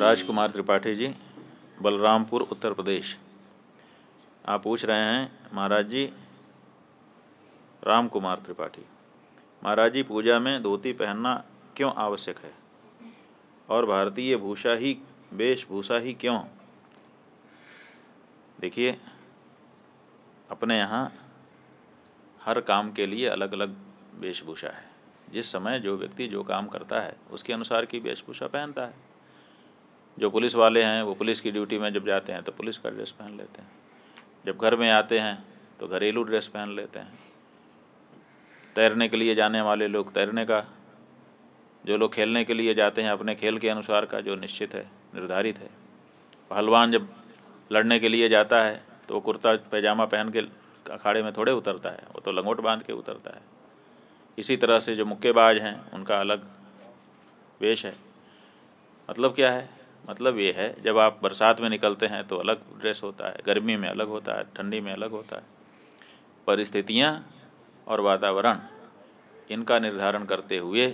राजकुमार त्रिपाठी जी बलरामपुर उत्तर प्रदेश आप पूछ रहे हैं महाराज जी राम कुमार त्रिपाठी महाराज जी पूजा में धोती पहनना क्यों आवश्यक है और भारतीय भूषा ही वेशभूषा ही क्यों देखिए अपने यहाँ हर काम के लिए अलग अलग वेशभूषा है जिस समय जो व्यक्ति जो काम करता है उसके अनुसार की वेशभूषा पहनता है जो पुलिस वाले हैं वो पुलिस की ड्यूटी में जब जाते हैं तो पुलिस का ड्रेस पहन लेते हैं जब घर में आते हैं तो घरेलू ड्रेस पहन लेते हैं तैरने के लिए जाने वाले लोग तैरने का जो लोग खेलने के लिए जाते हैं अपने खेल के अनुसार का जो निश्चित है निर्धारित है पहलवान जब लड़ने के लिए जाता है तो वो कुर्ता पैजामा पहन के अखाड़े में थोड़े उतरता है वो तो लंगोट बांध के उतरता है इसी तरह से जो मुक्केबाज हैं उनका अलग वेश है मतलब क्या है मतलब ये है जब आप बरसात में निकलते हैं तो अलग ड्रेस होता है गर्मी में अलग होता है ठंडी में अलग होता है परिस्थितियाँ और वातावरण इनका निर्धारण करते हुए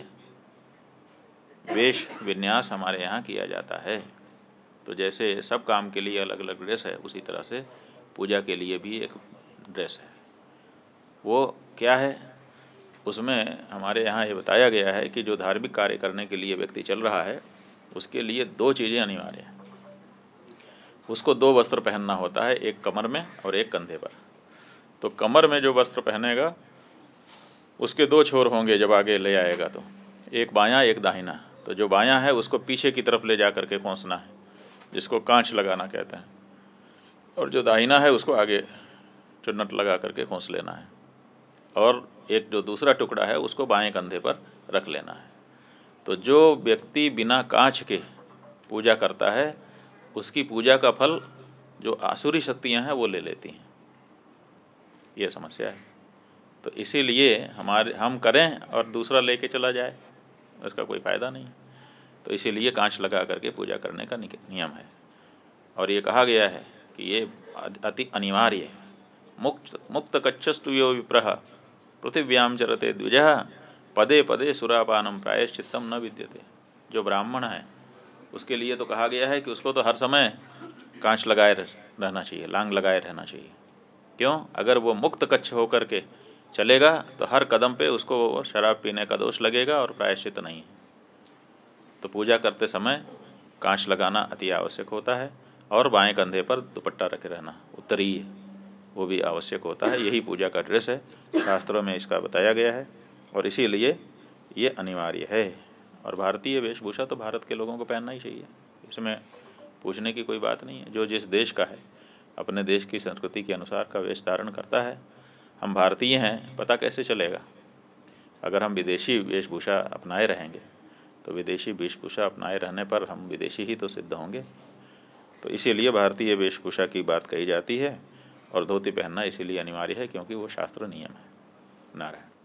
वेश विन्यास हमारे यहाँ किया जाता है तो जैसे सब काम के लिए अलग अलग ड्रेस है उसी तरह से पूजा के लिए भी एक ड्रेस है वो क्या है उसमें हमारे यहाँ ये बताया गया है कि जो धार्मिक कार्य करने के लिए व्यक्ति चल रहा है उसके लिए दो चीज़ें अनिवार्य हैं उसको दो वस्त्र पहनना होता है एक कमर में और एक कंधे पर तो कमर में जो वस्त्र पहनेगा उसके दो छोर होंगे जब आगे ले आएगा तो एक बायां एक दाहिना तो जो बायां है उसको पीछे की तरफ ले जा कर के खोसना है जिसको कांच लगाना कहते हैं और जो दाहिना है उसको आगे चुन्नट लगा करके खोस लेना है और एक जो दूसरा टुकड़ा है उसको बाएं कंधे पर रख लेना है तो जो व्यक्ति बिना कांच के पूजा करता है उसकी पूजा का फल जो आसुरी शक्तियां हैं वो ले लेती हैं ये समस्या है तो इसीलिए हमारे हम करें और दूसरा लेके चला जाए उसका कोई फ़ायदा नहीं तो इसीलिए कांच लगा करके पूजा करने का नियम है और ये कहा गया है कि ये अति अनिवार्य है मुक्त मुक्त कच्छस्तु यो विप्रह पृथिव्याम चरते द्विजह पदे पदे सुरापानम प्रायश्चित्तम न विद्यते जो ब्राह्मण है उसके लिए तो कहा गया है कि उसको तो हर समय कांच लगाए रहना चाहिए लांग लगाए रहना चाहिए क्यों अगर वो मुक्त कच्छ होकर के चलेगा तो हर कदम पे उसको शराब पीने का दोष लगेगा और प्रायश्चित नहीं है तो पूजा करते समय कांच लगाना अति आवश्यक होता है और बाएं कंधे पर दुपट्टा रखे रहना उत्तरीय वो भी आवश्यक होता है यही पूजा का ड्रेस है शास्त्रों में इसका बताया गया है और इसीलिए ये अनिवार्य है और भारतीय वेशभूषा तो भारत के लोगों को पहनना ही चाहिए इसमें पूछने की कोई बात नहीं है जो जिस देश का है अपने देश की संस्कृति के अनुसार का वेश धारण करता है हम भारतीय हैं पता कैसे चलेगा अगर हम विदेशी वेशभूषा अपनाए रहेंगे तो विदेशी वेशभूषा अपनाए रहने पर हम विदेशी ही तो सिद्ध होंगे तो इसीलिए भारतीय वेशभूषा की बात कही जाती है और धोती पहनना इसीलिए अनिवार्य है क्योंकि वो शास्त्र नियम है नारायण